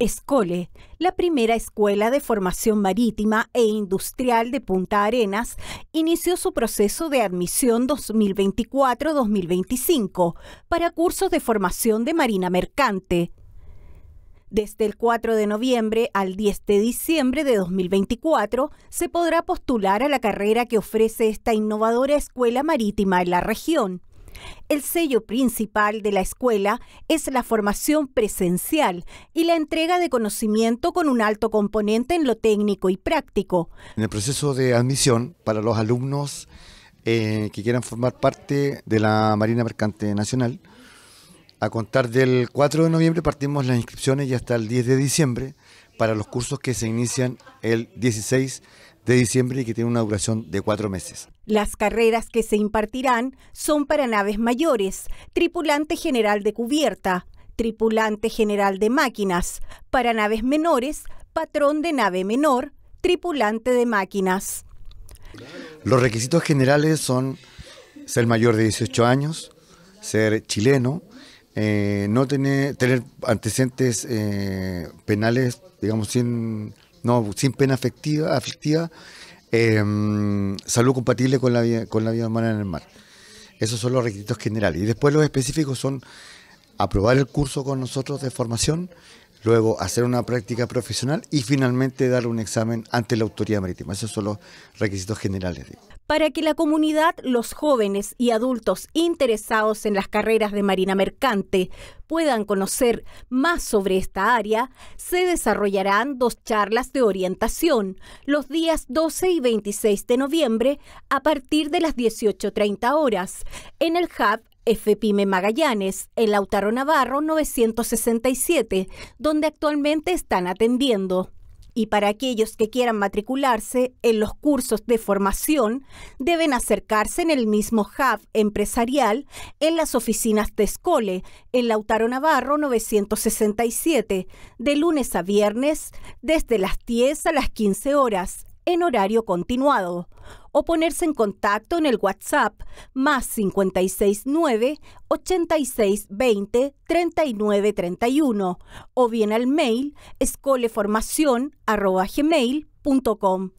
Escole, la primera escuela de formación marítima e industrial de Punta Arenas, inició su proceso de admisión 2024-2025 para cursos de formación de marina mercante. Desde el 4 de noviembre al 10 de diciembre de 2024 se podrá postular a la carrera que ofrece esta innovadora escuela marítima en la región. El sello principal de la escuela es la formación presencial y la entrega de conocimiento con un alto componente en lo técnico y práctico. En el proceso de admisión para los alumnos eh, que quieran formar parte de la Marina Mercante Nacional, a contar del 4 de noviembre partimos las inscripciones y hasta el 10 de diciembre para los cursos que se inician el 16 de diciembre y que tienen una duración de cuatro meses. Las carreras que se impartirán son para naves mayores, tripulante general de cubierta, tripulante general de máquinas, para naves menores, patrón de nave menor, tripulante de máquinas. Los requisitos generales son ser mayor de 18 años, ser chileno, eh, no tener, tener antecedentes eh, penales, digamos, sin, no, sin pena afectiva, em, salud compatible con la, vida, con la vida humana en el mar. Esos son los requisitos generales. Y después los específicos son aprobar el curso con nosotros de formación, luego hacer una práctica profesional y finalmente dar un examen ante la autoridad marítima. Esos son los requisitos generales para que la comunidad, los jóvenes y adultos interesados en las carreras de marina mercante puedan conocer más sobre esta área, se desarrollarán dos charlas de orientación los días 12 y 26 de noviembre a partir de las 18.30 horas en el Hub FPIME Magallanes, en Lautaro Navarro 967, donde actualmente están atendiendo y para aquellos que quieran matricularse en los cursos de formación, deben acercarse en el mismo hub empresarial en las oficinas de Escole, en Lautaro Navarro 967, de lunes a viernes, desde las 10 a las 15 horas en horario continuado o ponerse en contacto en el WhatsApp más 569-8620-3931 o bien al mail escoleformación.com.